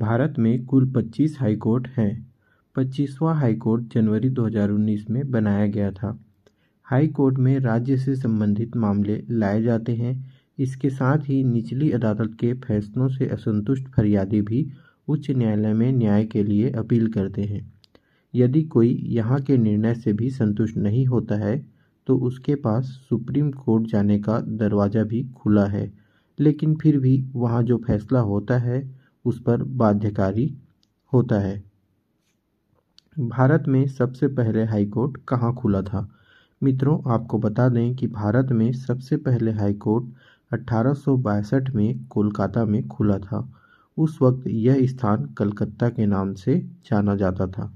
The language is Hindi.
भारत में कुल पच्चीस हाईकोर्ट हैं पच्चीसवां हाईकोर्ट जनवरी 2019 में बनाया गया था हाईकोर्ट में राज्य से संबंधित मामले लाए जाते हैं इसके साथ ही निचली अदालत के फैसलों से असंतुष्ट फरियादी भी उच्च न्यायालय में न्याय के लिए अपील करते हैं यदि कोई यहाँ के निर्णय से भी संतुष्ट नहीं होता है तो उसके पास सुप्रीम कोर्ट जाने का दरवाज़ा भी खुला है लेकिन फिर भी वहाँ जो फैसला होता है उस पर बाध्यकारी होता है भारत में सबसे पहले हाईकोर्ट कहाँ खुला था मित्रों आपको बता दें कि भारत में सबसे पहले हाईकोर्ट अठारह में कोलकाता में खुला था उस वक्त यह स्थान कलकत्ता के नाम से जाना जाता था